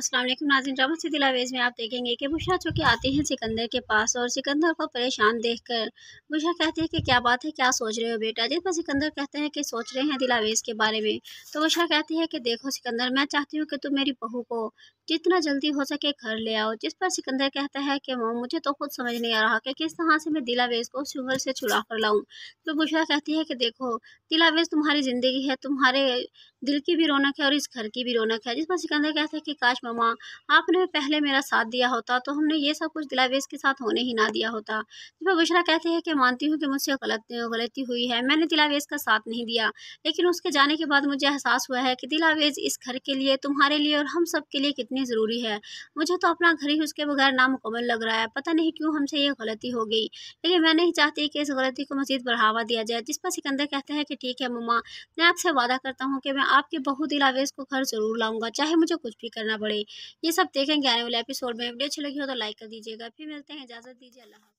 असलम नाजिन drama से दिलावेज में आप देखेंगे कि बुशरा चूँकि आती है सिकंदर के पास और सिकंदर को परेशान देखकर बुशरा कहती है कि क्या बात है क्या सोच रहे हो बेटा जिस पर सिकंदर कहते हैं कि सोच रहे हैं दिलावेज के बारे में तो बुशरा कहती है कि देखो सिकंदर मैं चाहती हूँ कि तुम मेरी बहू को जितना जल्दी हो सके घर ले आओ जिस पर सिकंदर कहता है कि मोम मुझे तो खुद समझ नहीं आ रहा कि किस तरह से मैं दिलावेज को शुगर से छुड़ा कर लाऊँ तो बुशरा कहती है कि देखो दिलावेज तुम्हारी ज़िंदगी है तुम्हारे दिल की भी रौनक है और इस घर की भी रौनक है जिस पर सिकंदर कहता है कि काश ममा आपने पहले मेरा साथ दिया होता तो हमने ये सब कुछ दिलावेज के साथ होने ही ना दिया होता जब बुशरा कहते हैं कि मानती हूँ कि मुझसे गलत गलती हुई है मैंने दिलावेज का साथ नहीं दिया लेकिन उसके जाने के बाद मुझे एहसास हुआ है कि दिलावेज इस घर के लिए तुम्हारे लिए और हम सब के लिए कितनी ज़रूरी है मुझे तो अपना घर ही उसके बगैर नामुकमल लग रहा है पता नहीं क्यों हमसे ये गलती हो गई लेकिन मैं नहीं चाहती कि इस गलती को मज़ीद बढ़ावा दिया जाए जिस पर सिकंदर कहते हैं कि ठीक है मम्मा मैं आपसे वादा करता हूँ कि मैं आपके बहुत दिलावेज को घर ज़रूर लाऊंगा चाहे मुझे कुछ भी करना पड़े पकौड़े ये सब देखेंगे आने वाले एपिसोड में वीडियो अच्छी लगी हो तो लाइक कर दीजिएगा फिर मिलते हैं इजाज़त दीजिए अल्लाह